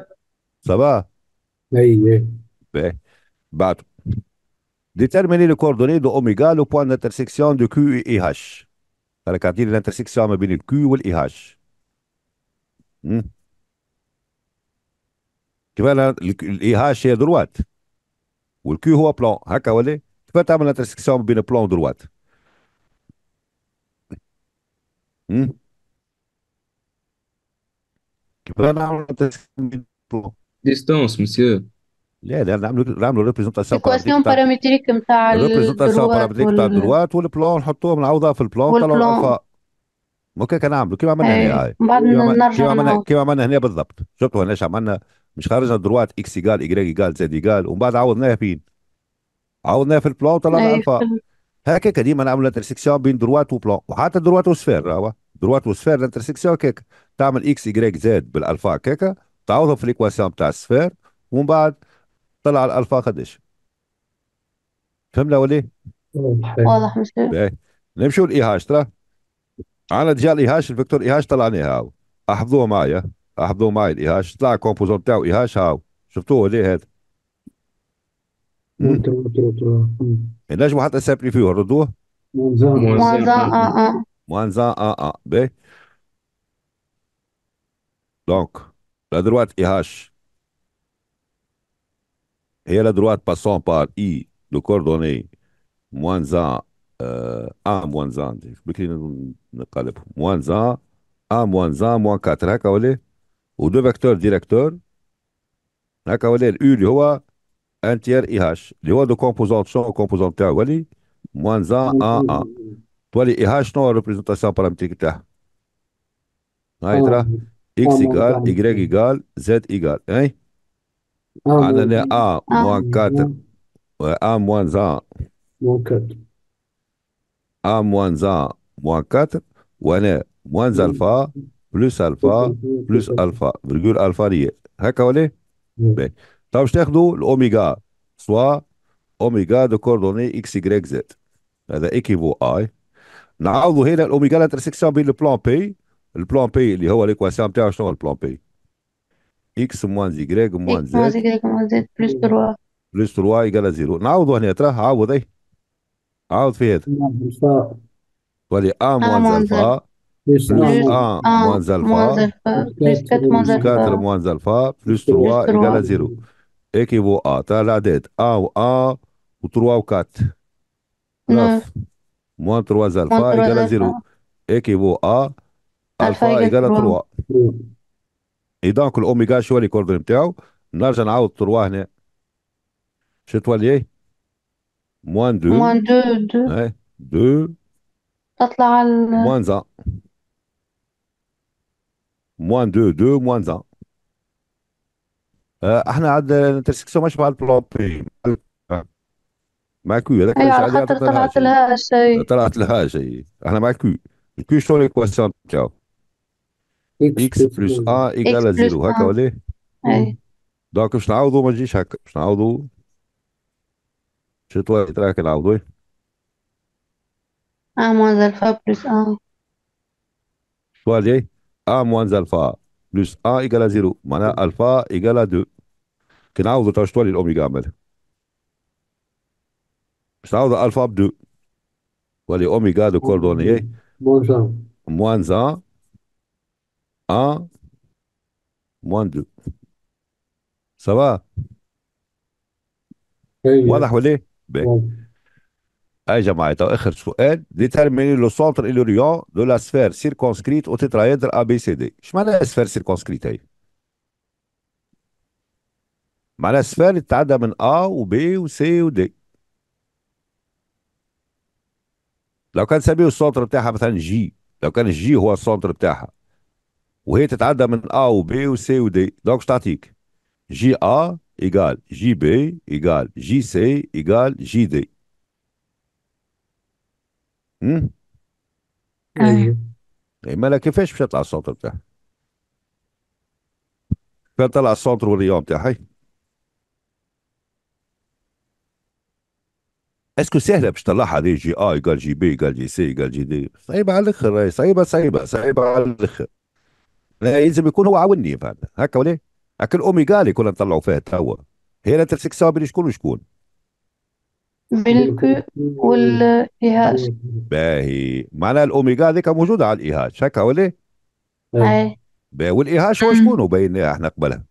Ça va Oui, oui déterminer les coordonnées de oméga, le point d'intersection de Q et IH. Alors, quand il y l'intersection entre le Q et l'IH. Hmm? Tu vois, l'IH est à droite. Ou le Q est au plan. Hein, tu peux faire l'intersection entre le plan et droite. Hmm. entre Distance, monsieur. لا لا نعملوا نعملوا ريبريزونتاسيون ايكواسيون بارامتريك نتاع الريبريزونتاسيون بارامتريك نتاع الدروات والبلون نحطوهم نعوضها في البلون طلعوا ممكن كان نعملوا كيما عملنا هنا إيه، بعد كيما عملنا كيما عملنا هنا بالضبط شفتوا هناش عملنا مش خرجنا الدروات اكس ايكال ايكغيك ايكال زد ايكال ومن بعد عوضناها فين عوضناها في البلون وطلعنا الفا إيه، هكاك ديما نعملوا انترسيكسيون بين دروات وبلون وحتى دروات وسفير راهو دروات وسفير الانترسيكسيون كيك تعمل اكس ايكغيك زد بالالفا كيكا تعوضهم في ليكواسيون بتاع السفير ومن بعد طلع على الألفا قد إيش فهمنا ولا واضح مشكلة إيه. نمشوا لإيهاش ترى عنا جاء الإيهاش الفيكتور إيهاش طلعني هاو أحفظوه معايا أحفظوه معي الإيهاش طلع الكومبوزون تاعو إيهاش هاو شفتوه ليه هذا نجموا حتى فيه ردوه موانزان موانزان اه ان موانزان اه, آه. ان ان آه، آه. دونك دونك اي إيهاش et la droite, passant par I, le coordonnée moins 1, 1 euh, moins 1, moins 1, 1 moins 1, moins 4, hein, kawale, ou deux vecteurs directeurs, hein, kawale, U, le hoa, un tiers IH, le hoa de composante champ ou composante terre, moins 1, 1, 1. Toi, les IH, non, la représentation paramétrique terre. Hein, oh, x égale, y égale, z égale, hein? عدد A, موان 4. Ouais, A moins 1. Moins 4. A moins 1, moins 4. وانا موانز الفا بلس الفا بلس الفا فيرجول الفا ليا هكا ولا باهي تو باش تاخذوا الاوميغا سوا اوميغا دو كوردوني اكس يغريك زد هذا ايكيفو اي نعوضوا هنا الاوميغا لانترسيكسيون بين البلان بي البلان بي اللي هو ليكواسيون بتاعه شنو البلان بي اكس موان زي موان زد موان زي موان زد بلس 3 بلس 3 يقال زيرو نعوضوا هنا تراه عوض اي عوض في هذا ولي ا آه موان الفا بلس ا آه موان الفا بلس 4 موان الفا بلس 3 يقال زيرو ايكيفو ا ترى الاعداد ا و ا و 3 و 4 9 موان 3 الفا يقال زيرو ايكيفو ا الفا يقال 3 دونك الاوميغا شو لي كوردون نتاعو نرجع نعاود تروا هنا شو تولي موان دو موان دو دو ايه دو تطلع على موان زان موان دو دو موان زان احنا عندنا انترسكسيون مش مع البلوبي بي مع كو هذاك اي على خاطر طلعت لها شيء طلعت لها شيء احنا مع كو كيو شو ليكواسيون تاعو اكس بلس ا ايجال 0 هكا ولا ايه؟ اي دونك باش نعوضو ما تجيش هكا باش نعوضو شي توا تراك نعوضو ايه؟ ا موانز الفا بلس ا شوال جاي ا موانز الفا بلس ا ايجال زيرو معناها الفا ايجال دو كي نعوضو تو شتولي الاوميغا مالها باش نعوض الفا بدو ولي اوميغا دو كوردوني ايه؟ موانز 1 موانز 1 1, moins 2 ça va واضح ولا ايه؟ يا جماعه تو اخر سؤال ديتيرميني لو سونتر اي لو ريون دو لا سفير سيركونسكريت او تترايدر ا بي سي دي اش معنى سفير سيركونسكريت هي؟ معنى سفير تتعدى من ا وبي وسي ودي لو كان سميه السونتر بتاعها مثلا جي لو كان جي هو السونتر بتاعها وهي تتعدى من A و B و C و D دونك شو تعطيك جي A ايجال جي بي ايجال جي سي ايجال جي دي امم ايوه اي مالا كيفاش باش يطلع السونتر بتاعها كيفاش طلع السونتر والريون بتاعها اسكو سهله باش تطلعها هذه جي ا يقال جي بي يقال جي سي يقال جي دي صعيبه على الاخر صعيبه صعيبه صعيبه على الاخر لازم يكون هو عاوني فهمت هكا ولا هكا الاوميجا اللي كنا نطلعوا فيها توا هي تمسك سوا بين شكون وشكون بين الكو والايهاج باهي معناها الاوميجا هذيك موجوده على الايهاج هكا ولا اي والايهاج هو شكون وبين احنا قبلها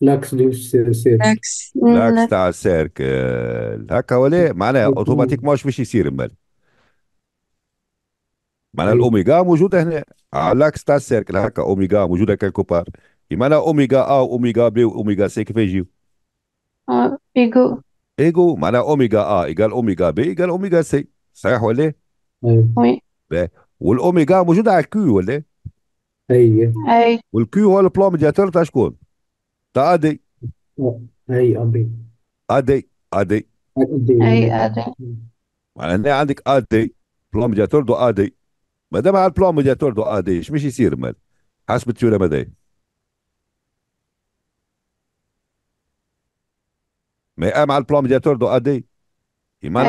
لاكس دو سيرك لاكس لاكس تاع السيركل هكا ولا معناها اوتوماتيك ماش باش يصير مبالي معناها إيه. الاوميجا موجوده هنا آه. على الاكس تاع السيركل هكا اوميجا موجوده كالكو بار معناها اوميجا ا واوميجا بي واوميجا سي كيفاش يجيو؟ ايجو ايجو معناها اوميجا ا ايجال اوميجا بي ايجال اوميجا سي صحيح ولا؟ إيه. وي والاوميجا موجوده على الكيو ولا؟ اي اي والكيو هو البلو ميدياتور تاع شكون؟ تاع ادي اي ادي ادي ادي اي ادي معناها عندك ادي بلو ميدياتور دو ادي ما دام على البلان ميدياتور دو اديش آه، مش يصير مال حسب تيولا مداي ما قام على البلان ميدياتور دو ادي آه، معنى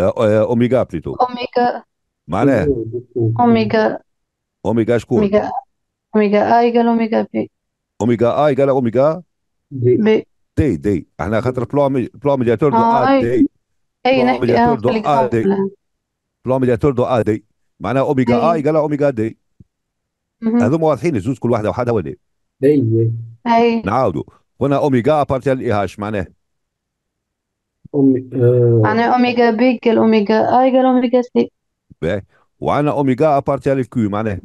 آه، اوميجا بليتو اوميجا معناها اوميجا اوميجا شكون اوميجا اوميجا اي قال اوميجا بي اوميجا اي قال اوميجا بي دي دي احنا خاطر بلان بلان ميدياتور دو ادي اي نحكي بلان ميدياتور دو ادي معناها اوميجا اي قالها اوميجا دي هذوما واضحين الزوز كل واحده وحدها ولا اي اي نعاودوا هنا اوميجا ابارتيال اي هاش معناه معناها اوميجا بي قال اوميجا اي قال اوميجا سي باهي وعندنا اوميجا ابارتيال اف كيو معناه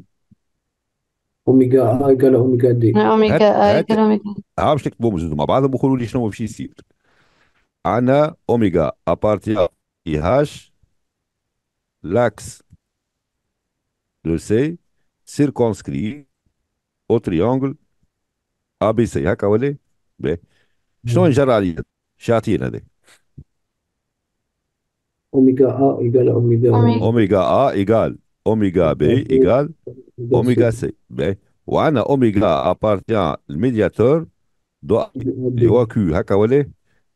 اوميجا اي قال اوميجا دي اوميجا اي قال اوميجا ها باش تكتبوا زوز مع بعضهم وقولوا لي شنو باش يصير عندنا اوميجا ابارتيال اي هاش لاكس le C circonscrit au triangle ABC. Hakawale, B. Sinon, j'ai rallié. Chati, Nade. Omega A egal Omega B. Omega A égale Omega B égale Omega C. Ben, Omega appartient au médiateur, doit le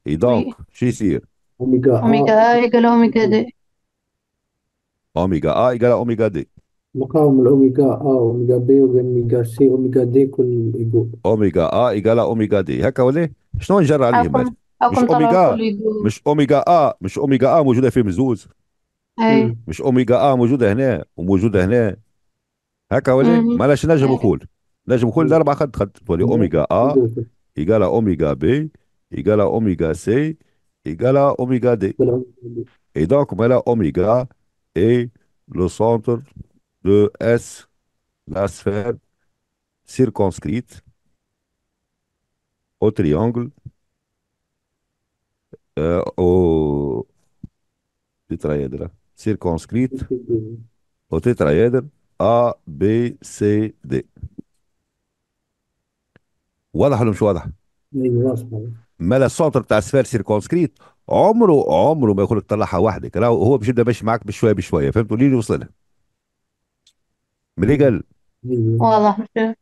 Et donc, je suis Omega A égale Omega D. Omega A égale Omega D. مقاوم الأوميجا آ أوميجا بي أوميجا سي أوميجا دي كل إيجو أوميجا آ إيكالا أوميجا دي هكا ولا شنو نجر عليهم هاد؟ مش أوميجا مش أوميجا آ مش أوميجا آ موجودة في مزوز أي مش أوميجا آ موجودة هنا وموجودة هنا هكا ولا معلش نجم نقول نجم نقول الأربعة خد خد تولي أوميجا آ إيكالا أوميجا بي إيكالا أوميجا سي إيكالا أوميجا دي اي دونك مالا a اي لو le de S, la sphère circonscrite au triangle, euh, au tétraèdre, circonscrite au tétraèdre A, B, C, D. واضح ولا مش واضح؟ ما لا السنتر بتاع السفير سيركونسكريت عمره عمره ما يقول لك طلعها وحدك راهو هو يبدا ماشي معاك بشويه بشويه فهمت قولي لي وصلنا ملي قال والله